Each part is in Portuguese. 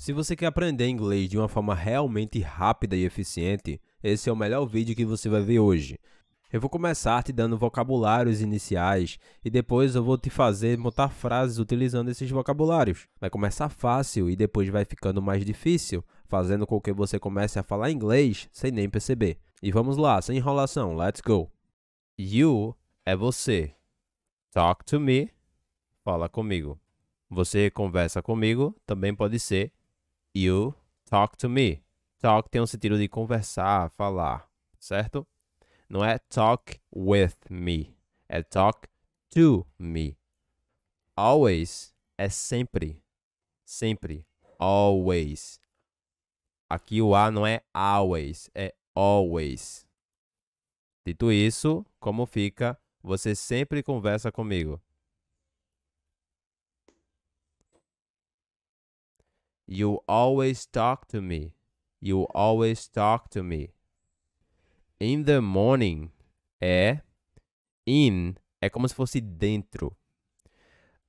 Se você quer aprender inglês de uma forma realmente rápida e eficiente, esse é o melhor vídeo que você vai ver hoje. Eu vou começar te dando vocabulários iniciais e depois eu vou te fazer montar frases utilizando esses vocabulários. Vai começar fácil e depois vai ficando mais difícil, fazendo com que você comece a falar inglês sem nem perceber. E vamos lá, sem enrolação, let's go. You é você. Talk to me, fala comigo. Você conversa comigo, também pode ser you talk to me. Talk tem um sentido de conversar, falar, certo? Não é talk with me, é talk to me. Always é sempre, sempre, always. Aqui o A não é always, é always. Dito isso, como fica? Você sempre conversa comigo. You always talk to me. You always talk to me. In the morning é in é como se fosse dentro.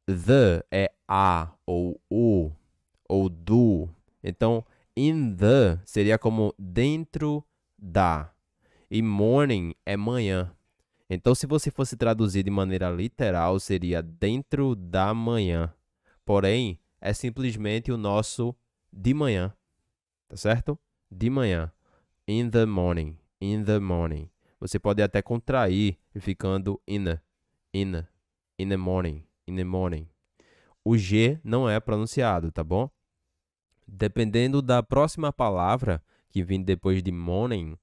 The é a ou o ou do. Então, in the seria como dentro da. E morning é manhã. Então, se você fosse traduzir de maneira literal, seria dentro da manhã. Porém, é simplesmente o nosso de manhã. Tá certo? De manhã. In the morning. In the morning. Você pode até contrair ficando in the, in in the morning. In the morning. O G não é pronunciado, tá bom? Dependendo da próxima palavra que vem depois de morning,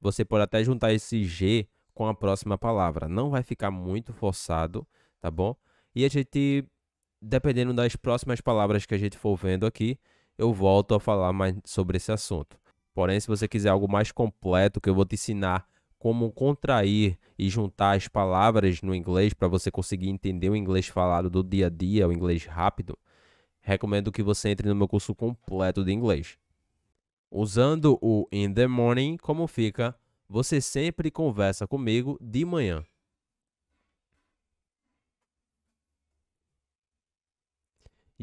você pode até juntar esse G com a próxima palavra. Não vai ficar muito forçado, tá bom? E a gente dependendo das próximas palavras que a gente for vendo aqui, eu volto a falar mais sobre esse assunto. Porém, se você quiser algo mais completo, que eu vou te ensinar como contrair e juntar as palavras no inglês para você conseguir entender o inglês falado do dia a dia, o inglês rápido, recomendo que você entre no meu curso completo de inglês. Usando o in the morning, como fica? Você sempre conversa comigo de manhã.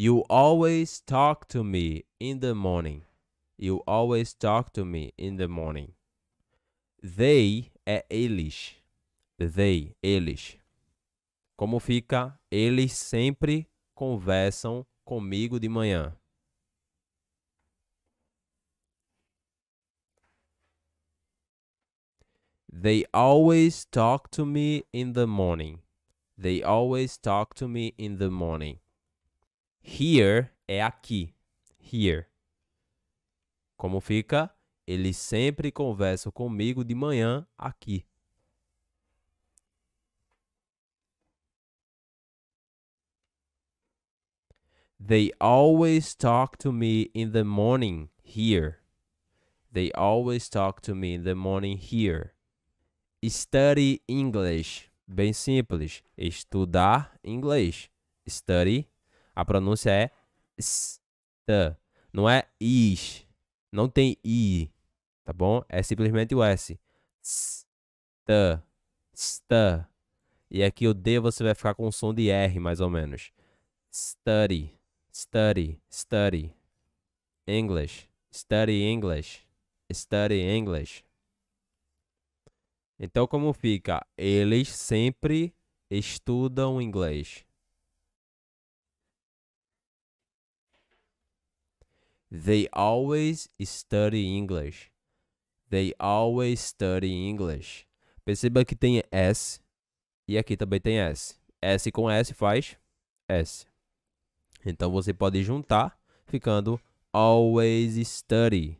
You always talk to me in the morning. You always talk to me in the morning. They é eh, eles. They, eles. Como fica? Eles sempre conversam comigo de manhã. They always talk to me in the morning. They always talk to me in the morning. Here é aqui. Here. Como fica? Eles sempre conversam comigo de manhã aqui. They always talk to me in the morning here. They always talk to me in the morning here. Study English. Bem simples. Estudar inglês. Study a pronúncia é st, não é is. Não tem i, tá bom? É simplesmente o s. St, st. E aqui o d você vai ficar com o som de r, mais ou menos. Study, study, study. English, study English, study English. Então, como fica? Eles sempre estudam inglês. They always study English. They always study English. Perceba que tem S e aqui também tem S. S com S faz S. Então você pode juntar ficando always study.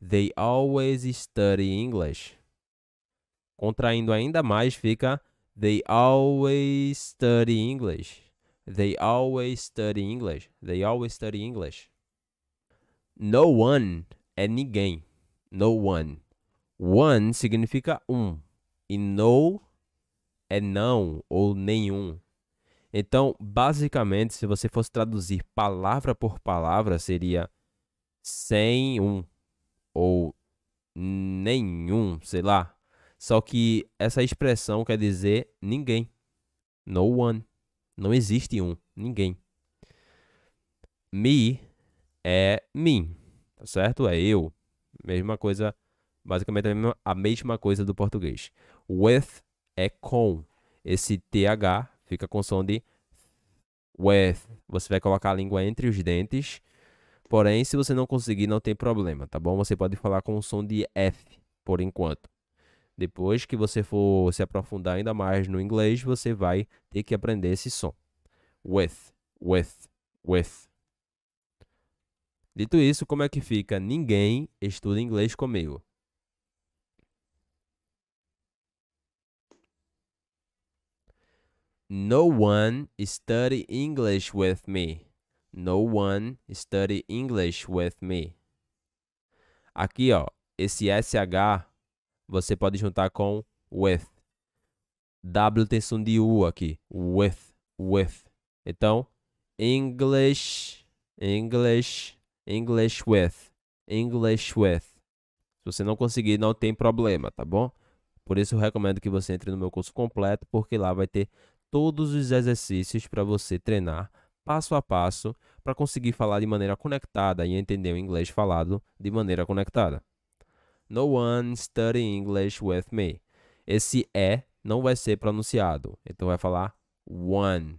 They always study English. Contraindo ainda mais fica they always study English. They always study English. They always study English. No one é ninguém. No one. One significa um. E no é não ou nenhum. Então, basicamente, se você fosse traduzir palavra por palavra, seria sem um ou nenhum, sei lá. Só que essa expressão quer dizer ninguém. No one. Não existe um, ninguém. Me é mim, tá certo? É eu. Mesma coisa, basicamente a mesma, a mesma coisa do português. With é com. Esse TH fica com som de with. Você vai colocar a língua entre os dentes. Porém, se você não conseguir, não tem problema, tá bom? Você pode falar com o som de F por enquanto. Depois que você for se aprofundar ainda mais no inglês, você vai ter que aprender esse som. With, with, with. Dito isso, como é que fica? Ninguém estuda inglês comigo. No one study English with me. No one study English with me. Aqui, ó, esse SH você pode juntar com with. W tem som de U aqui. With, with. Então, English, English English with. English with. Se você não conseguir, não tem problema, tá bom? Por isso eu recomendo que você entre no meu curso completo, porque lá vai ter todos os exercícios para você treinar passo a passo para conseguir falar de maneira conectada e entender o inglês falado de maneira conectada. No one study English with me. Esse é não vai ser pronunciado. Então vai falar one.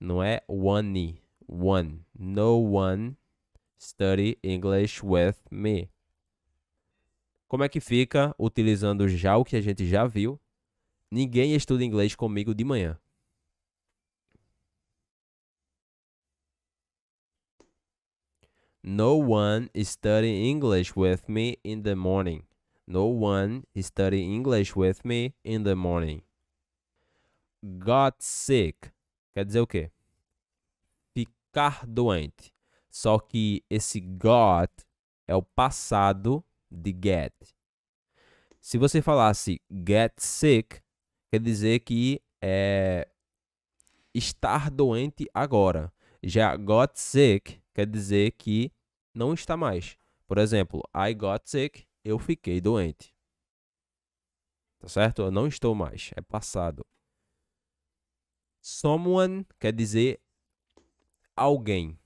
Não é one. One. No one Study English with me. Como é que fica utilizando já o que a gente já viu? Ninguém estuda inglês comigo de manhã. No one study English with me in the morning. No one study English with me in the morning. Got sick. Quer dizer o quê? Ficar doente. Só que esse got é o passado de get. Se você falasse get sick, quer dizer que é estar doente agora. Já got sick quer dizer que não está mais. Por exemplo, I got sick, eu fiquei doente. Tá certo? Eu não estou mais, é passado. Someone quer dizer alguém.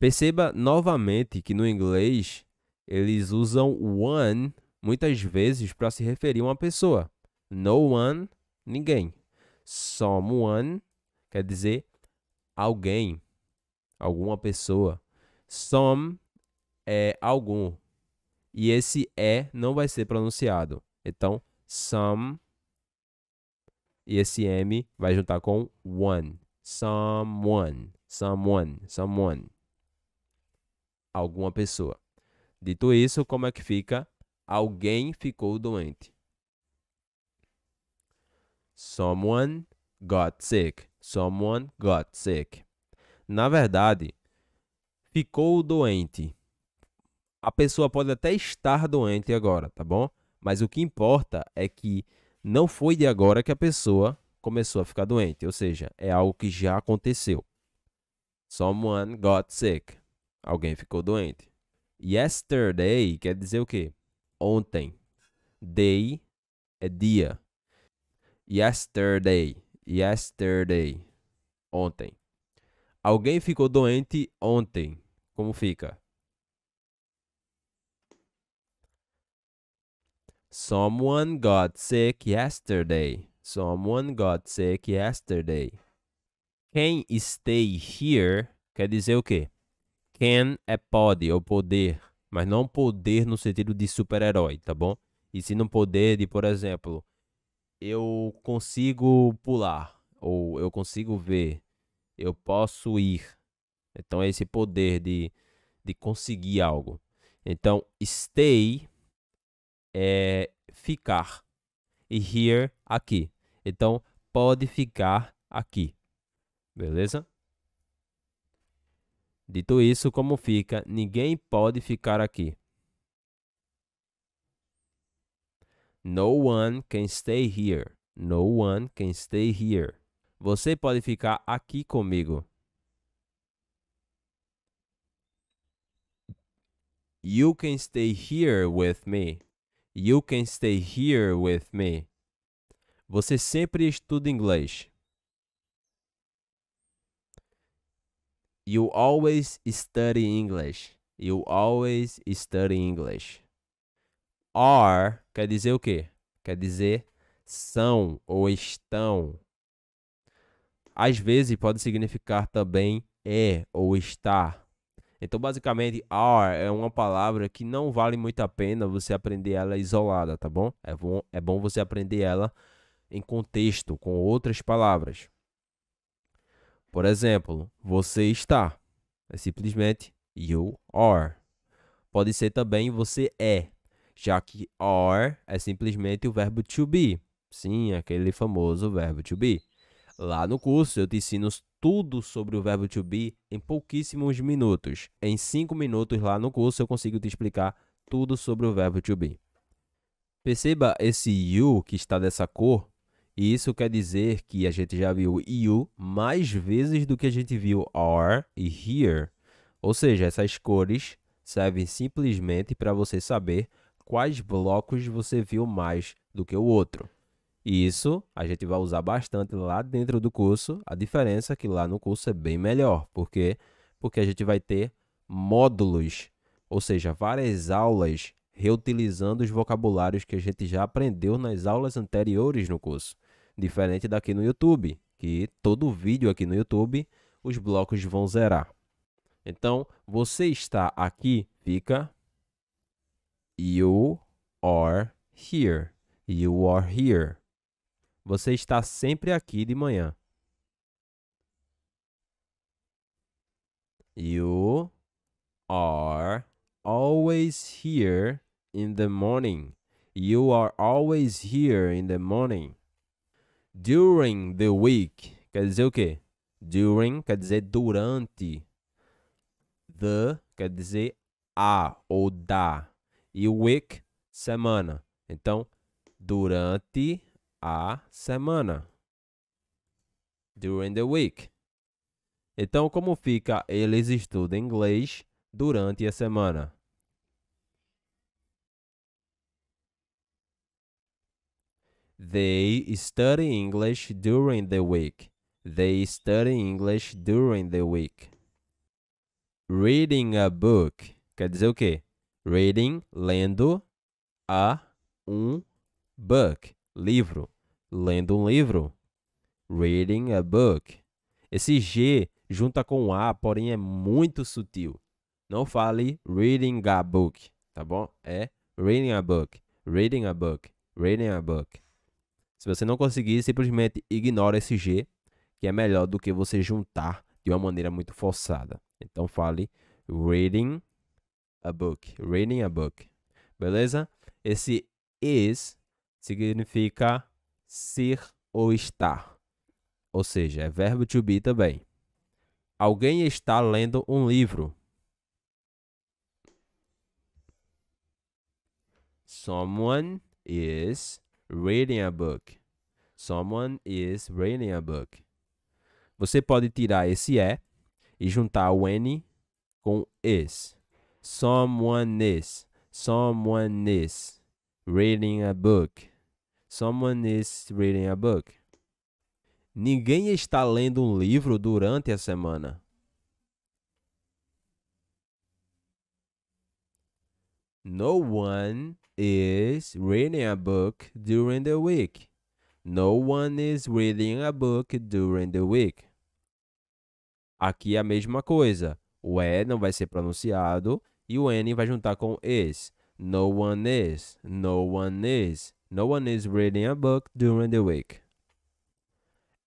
Perceba novamente que no inglês eles usam one muitas vezes para se referir a uma pessoa. No one, ninguém. Someone quer dizer alguém, alguma pessoa. Some é algum. E esse é não vai ser pronunciado. Então, some e esse m vai juntar com one. Someone, someone, someone alguma pessoa. Dito isso, como é que fica? Alguém ficou doente. Someone got sick. Someone got sick. Na verdade, ficou doente. A pessoa pode até estar doente agora, tá bom? Mas o que importa é que não foi de agora que a pessoa começou a ficar doente, ou seja, é algo que já aconteceu. Someone got sick. Alguém ficou doente. Yesterday quer dizer o quê? Ontem. Day é dia. Yesterday. Yesterday. Ontem. Alguém ficou doente ontem. Como fica? Someone got sick yesterday. Someone got sick yesterday. Quem stay here quer dizer o quê? Can é pode é ou poder, mas não poder no sentido de super-herói, tá bom? E se não poder de, por exemplo, eu consigo pular, ou eu consigo ver, eu posso ir. Então é esse poder de, de conseguir algo. Então, stay é ficar. E here, aqui. Então, pode ficar aqui. Beleza? Dito isso, como fica? Ninguém pode ficar aqui. No one can stay here. No one can stay here. Você pode ficar aqui comigo. You can stay here with me. You can stay here with me. Você sempre estuda inglês. You always study English. You always study English. Are quer dizer o quê? Quer dizer são ou estão. Às vezes pode significar também é ou está. Então, basicamente, are é uma palavra que não vale muito a pena você aprender ela isolada, tá bom? É bom, é bom você aprender ela em contexto com outras palavras. Por exemplo, você está. É simplesmente you are. Pode ser também você é, já que are é simplesmente o verbo to be. Sim, aquele famoso verbo to be. Lá no curso eu te ensino tudo sobre o verbo to be em pouquíssimos minutos. Em 5 minutos lá no curso eu consigo te explicar tudo sobre o verbo to be. Perceba esse you que está dessa cor e isso quer dizer que a gente já viu you mais vezes do que a gente viu are e here. Ou seja, essas cores servem simplesmente para você saber quais blocos você viu mais do que o outro. E isso a gente vai usar bastante lá dentro do curso. A diferença é que lá no curso é bem melhor, porque porque a gente vai ter módulos, ou seja, várias aulas reutilizando os vocabulários que a gente já aprendeu nas aulas anteriores no curso. Diferente daqui no YouTube, que todo vídeo aqui no YouTube os blocos vão zerar. Então, você está aqui, fica you are here. You are here. Você está sempre aqui de manhã. You are always here in the morning. You are always here in the morning. During the week quer dizer o quê? During quer dizer durante. The quer dizer a ou da. E week, semana. Então, durante a semana. During the week. Então, como fica eles estudam inglês durante a semana? They study English during the week. They study English during the week. Reading a book quer dizer o quê? Reading, lendo a um book, livro. Lendo um livro. Reading a book. Esse G junta com A, porém é muito sutil. Não fale reading a book, tá bom? É reading a book, reading a book, reading a book. Se você não conseguir, simplesmente ignora esse G, que é melhor do que você juntar de uma maneira muito forçada. Então fale reading a book, reading a book. Beleza? Esse is significa ser ou estar. Ou seja, é verbo to be também. Alguém está lendo um livro. Someone is reading a book. Someone is reading a book. Você pode tirar esse é e juntar o n com is. Someone is. Someone is reading a book. Someone is reading a book. Ninguém está lendo um livro durante a semana. No one is reading a book during the week. No one is reading a book during the week. Aqui é a mesma coisa. O E não vai ser pronunciado e o N vai juntar com is. No one is. No one is. No one is reading a book during the week.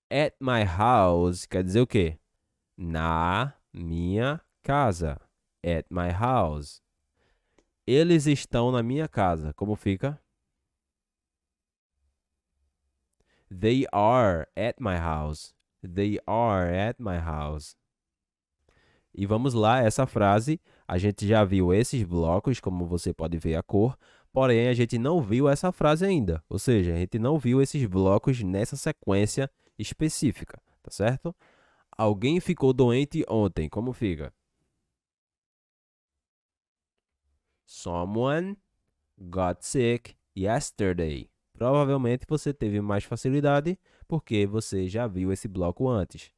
At my house quer dizer o quê? Na minha casa. At my house. Eles estão na minha casa. Como fica? They are at my house. They are at my house. E vamos lá, essa frase, a gente já viu esses blocos, como você pode ver a cor, porém a gente não viu essa frase ainda. Ou seja, a gente não viu esses blocos nessa sequência específica, tá certo? Alguém ficou doente ontem, como fica? Someone got sick yesterday. Provavelmente você teve mais facilidade porque você já viu esse bloco antes.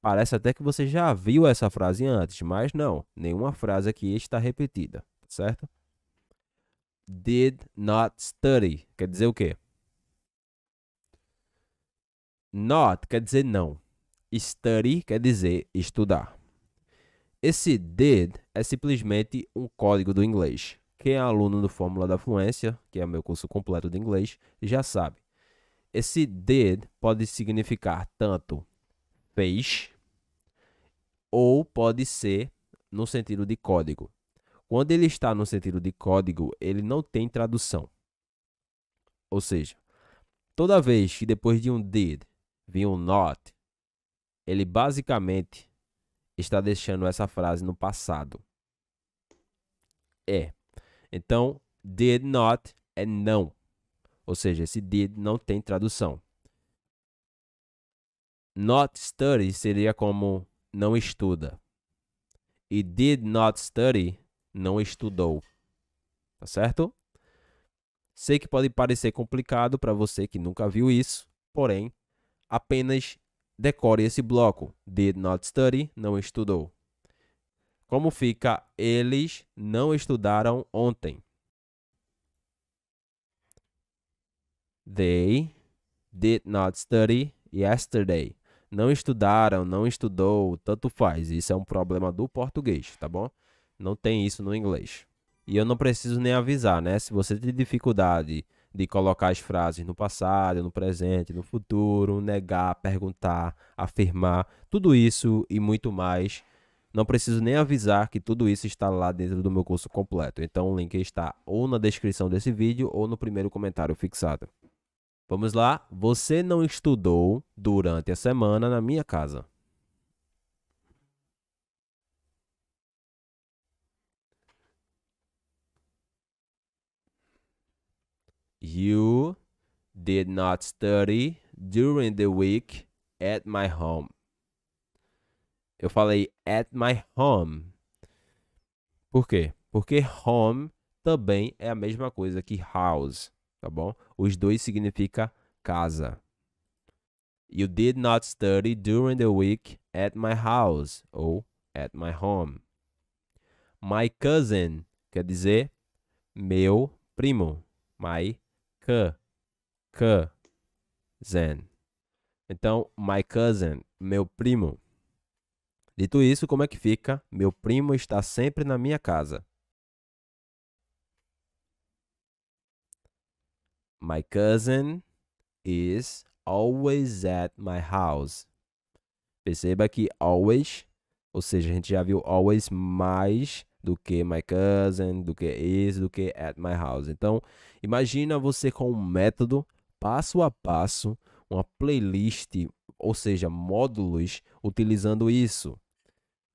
Parece até que você já viu essa frase antes, mas não, nenhuma frase aqui está repetida, certo? Did not study quer dizer o quê? Not quer dizer não. Study quer dizer estudar. Esse did é simplesmente um código do inglês. Quem é aluno do Fórmula da Fluência, que é meu curso completo de inglês, já sabe. Esse did pode significar tanto fez ou pode ser no sentido de código. Quando ele está no sentido de código, ele não tem tradução. Ou seja, toda vez que depois de um did vinha um not, ele basicamente está deixando essa frase no passado. É. Então, did not é não. Ou seja, esse did não tem tradução. Not study seria como não estuda. E did not study não estudou. Tá certo? Sei que pode parecer complicado para você que nunca viu isso, porém, apenas Decore esse bloco. Did not study, não estudou. Como fica eles não estudaram ontem? They did not study yesterday. Não estudaram, não estudou, tanto faz. Isso é um problema do português, tá bom? Não tem isso no inglês. E eu não preciso nem avisar, né? Se você tem dificuldade de colocar as frases no passado, no presente, no futuro, negar, perguntar, afirmar, tudo isso e muito mais. Não preciso nem avisar que tudo isso está lá dentro do meu curso completo. Então o link está ou na descrição desse vídeo ou no primeiro comentário fixado. Vamos lá? Você não estudou durante a semana na minha casa. You did not study during the week at my home. Eu falei at my home. Por quê? Porque home também é a mesma coisa que house, tá bom? Os dois significa casa. You did not study during the week at my house ou at my home. My cousin quer dizer meu primo. My K. K. Zen. Então, my cousin, meu primo. Dito isso, como é que fica? Meu primo está sempre na minha casa. My cousin is always at my house. Perceba que always, ou seja, a gente já viu always mais do que my cousin, do que is, do que at my house. Então, imagina você com um método passo a passo, uma playlist, ou seja, módulos utilizando isso.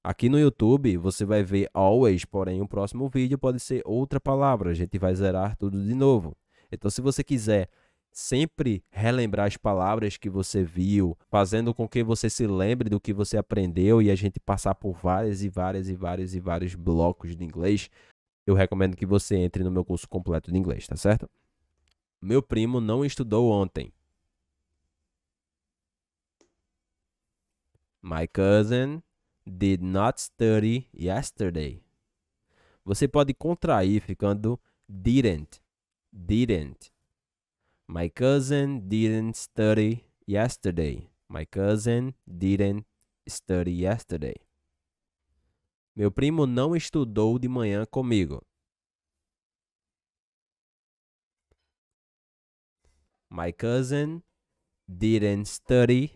Aqui no YouTube você vai ver always, porém o próximo vídeo pode ser outra palavra, a gente vai zerar tudo de novo. Então, se você quiser sempre relembrar as palavras que você viu, fazendo com que você se lembre do que você aprendeu e a gente passar por várias e várias e vários e vários blocos de inglês, eu recomendo que você entre no meu curso completo de inglês, tá certo? Meu primo não estudou ontem. My cousin did not study yesterday. Você pode contrair ficando didn't. Didn't My cousin didn't study yesterday. My cousin didn't study yesterday. Meu primo não estudou de manhã comigo. My cousin didn't study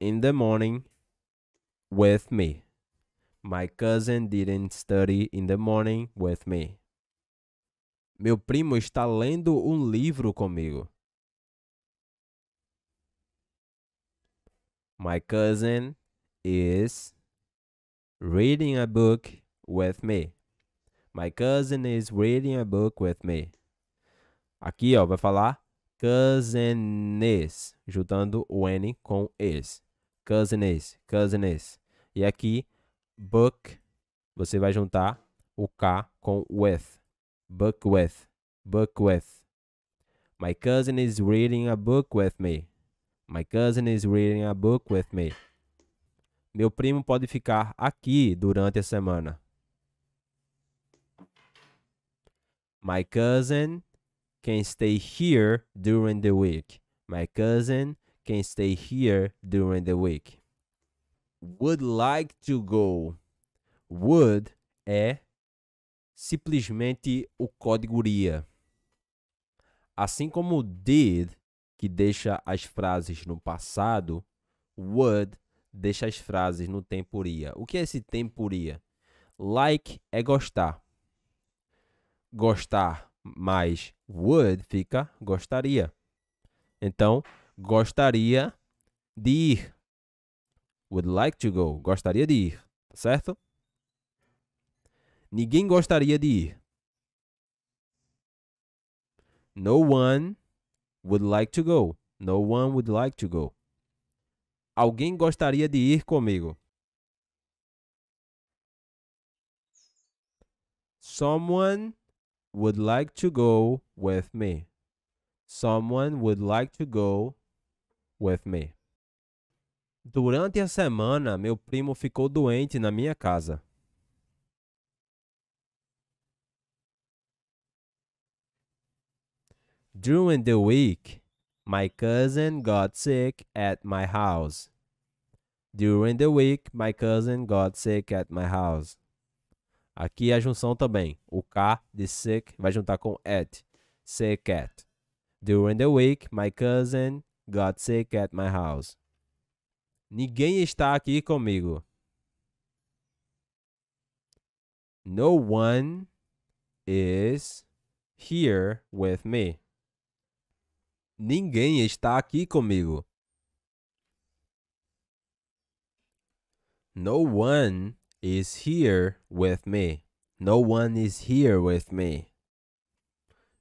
in the morning with me. My cousin didn't study in the morning with me. Meu primo está lendo um livro comigo. My cousin is reading a book with me. My cousin is reading a book with me. Aqui, ó, vai falar cousins, juntando o N com is. Cousin is, cousin is. E aqui, book, você vai juntar o K com with. Book with, book with. My cousin is reading a book with me. My cousin is reading a book with me. Meu primo pode ficar aqui durante a semana. My cousin can stay here during the week. My cousin can stay here during the week. Would like to go. Would é simplesmente o código ia. Assim como did que deixa as frases no passado, would deixa as frases no temporia. O que é esse temporia? Like é gostar. Gostar mais would fica gostaria. Então, gostaria de ir. Would like to go. Gostaria de ir, tá certo? Ninguém gostaria de ir. No one Would like to go. No one would like to go. Alguém gostaria de ir comigo? Someone would like to go with me. Someone would like to go with me. Durante a semana, meu primo ficou doente na minha casa. During the week, my cousin got sick at my house. During the week, my cousin got sick at my house. Aqui a junção também. O K de sick vai juntar com at. Sick at. During the week, my cousin got sick at my house. Ninguém está aqui comigo. No one is here with me. Ninguém está aqui comigo. No one is here with me. No one is here with me.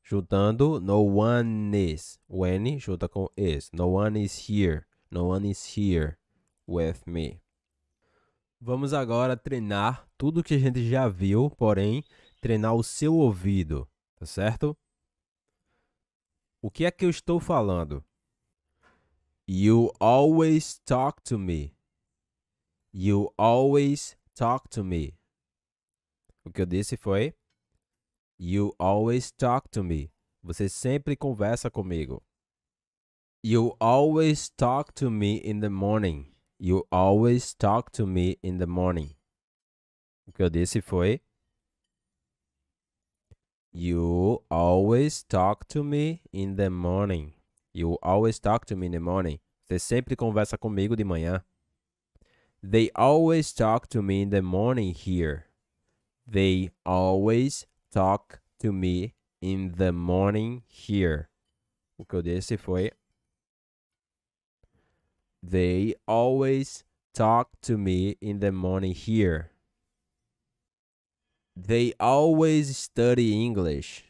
Juntando no one is. When N junta com is. No one is here. No one is here with me. Vamos agora treinar tudo que a gente já viu, porém, treinar o seu ouvido, tá certo? O que é que eu estou falando? You always talk to me. You always talk to me. O que eu disse foi You always talk to me. Você sempre conversa comigo. You always talk to me in the morning. You always talk to me in the morning. O que eu disse foi You always talk to me in the morning. You always talk to me in the morning. Você sempre conversa comigo de manhã. They always talk to me in the morning here. They always talk to me in the morning here. O que eu disse foi They always talk to me in the morning here. They always study English.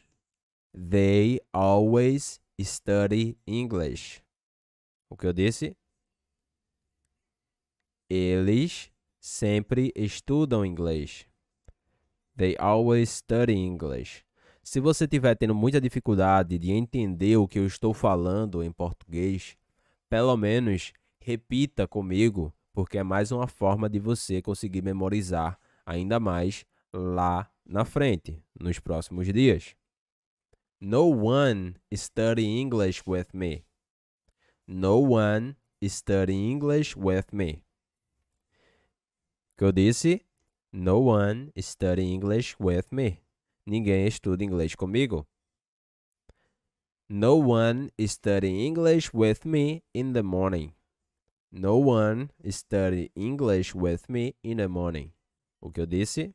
They always study English. O que eu disse? Eles sempre estudam inglês. They always study English. Se você estiver tendo muita dificuldade de entender o que eu estou falando em português, pelo menos repita comigo, porque é mais uma forma de você conseguir memorizar ainda mais lá na frente, nos próximos dias. No one study English with me. No one study English with me. Que eu disse, no one study English with me. Ninguém estuda inglês comigo. No one study English with me in the morning. No one study English with me in the morning. O que eu disse?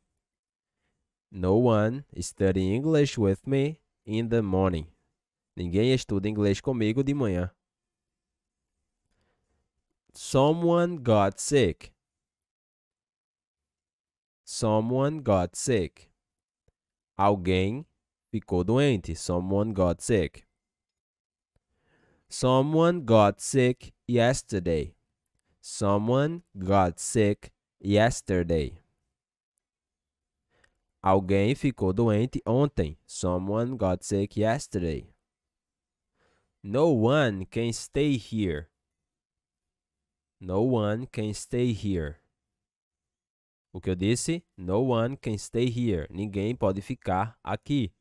No one study English with me in the morning. Ninguém estuda inglês comigo de manhã. Someone got sick. Someone got sick. Alguém ficou doente. Someone got sick. Someone got sick yesterday. Someone got sick yesterday. Alguém ficou doente ontem. Someone got sick yesterday. No one can stay here. No one can stay here. O que eu disse? No one can stay here. Ninguém pode ficar aqui.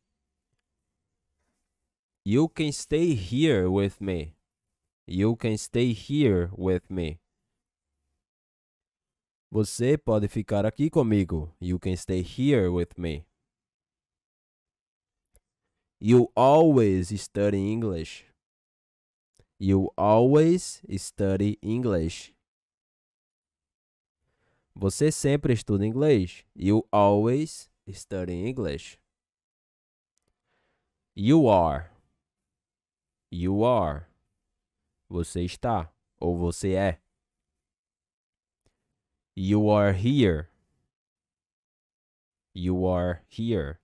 You can stay here with me. You can stay here with me. Você pode ficar aqui comigo. You can stay here with me. You always study English. You always study English. Você sempre estuda inglês. You always study English. You are. You are. Você está ou você é. You are here. You are here.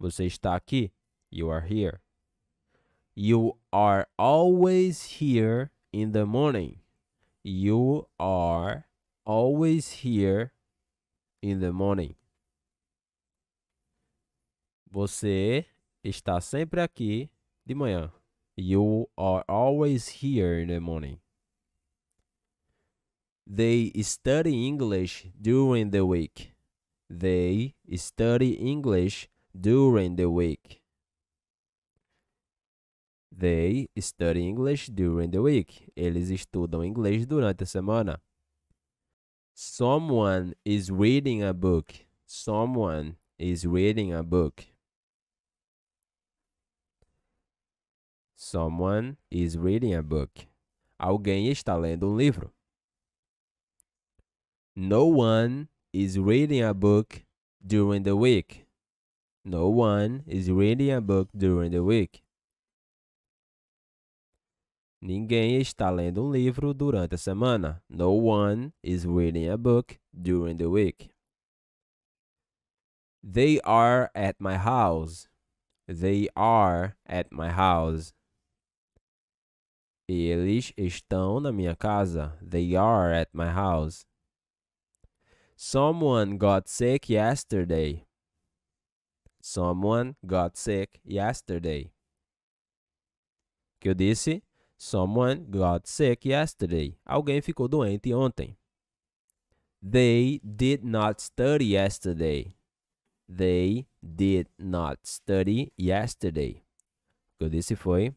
Você está aqui. You are here. You are always here in the morning. You are always here in the morning. Você está sempre aqui de manhã. You are always here in the morning. They study English during the week. They study English during the week. They study English during the week. Eles estudam inglês durante a semana. Someone is reading a book. Someone is reading a book. Someone is reading a book. Alguém está lendo um livro. No one is reading a book during the week. No one is reading a book during the week. Ninguém está lendo um livro durante a semana. No one is reading a book during the week. They are at my house. They are at my house. Eles estão na minha casa. They are at my house. Someone got sick yesterday. Someone got sick yesterday. Que eu disse? Someone got sick yesterday. Alguém ficou doente ontem. They did not study yesterday. They did not study yesterday. O que eu disse foi: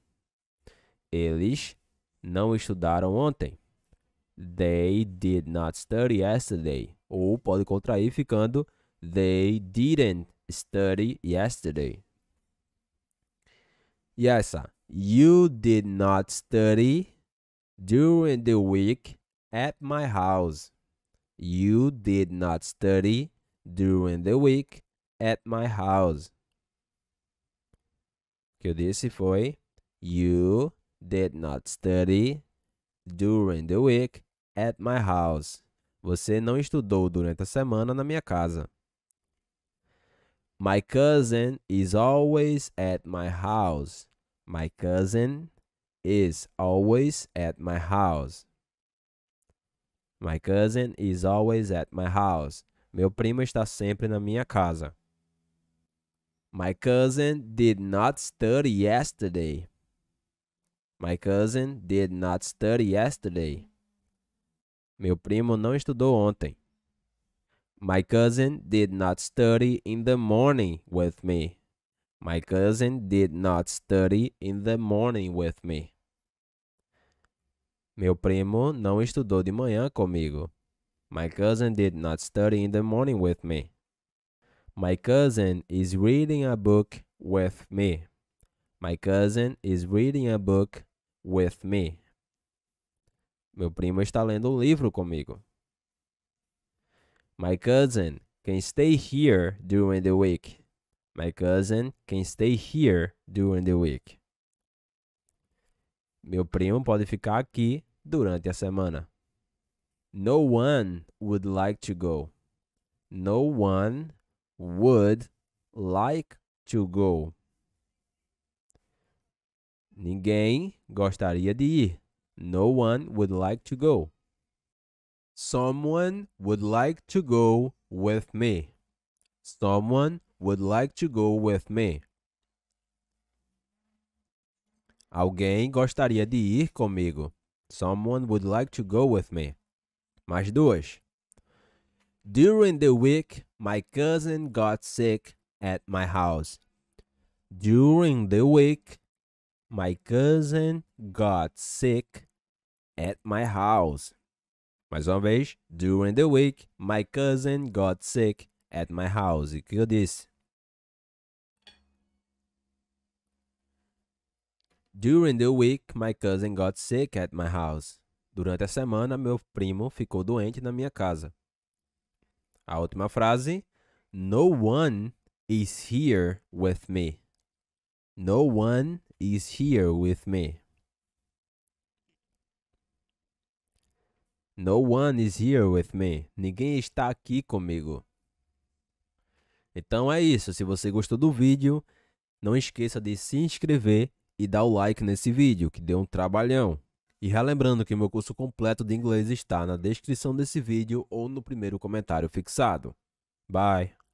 Eles não estudaram ontem. They did not study yesterday. Ou pode contrair ficando They didn't study yesterday. E essa? You did not study during the week at my house. You did not study during the week at my house. O que eu disse foi You did not study during the week at my house. Você não estudou durante a semana na minha casa. My cousin is always at my house. My cousin is always at my house. My cousin is always at my house. Meu primo está sempre na minha casa. My cousin did not study yesterday. My cousin did not study yesterday. Meu primo não estudou ontem. My cousin did not study in the morning with me. My cousin did not study in the morning with me. Meu primo não estudou de manhã comigo. My cousin did not study in the morning with me. My cousin is reading a book with me. My cousin is reading a book with me. Meu primo está lendo um livro comigo. My cousin can stay here during the week. My cousin can stay here during the week. Meu primo pode ficar aqui durante a semana. No one would like to go. No one would like to go. Ninguém gostaria de ir. No one would like to go. Someone would like to go with me. Someone would like to go with me. Alguém gostaria de ir comigo. Someone would like to go with me. Mais duas. During the week, my cousin got sick at my house. During the week, my cousin got sick at my house. Mais uma vez, during the week, my cousin got sick at my house. O que eu disse? During the week, my cousin got sick at my house. Durante a semana, meu primo ficou doente na minha casa. A última frase: No one is here with me. No one is here with me. No one is here with me. Ninguém está aqui comigo. Então é isso. Se você gostou do vídeo, não esqueça de se inscrever e dar o like nesse vídeo, que deu um trabalhão. E relembrando que meu curso completo de inglês está na descrição desse vídeo ou no primeiro comentário fixado. Bye!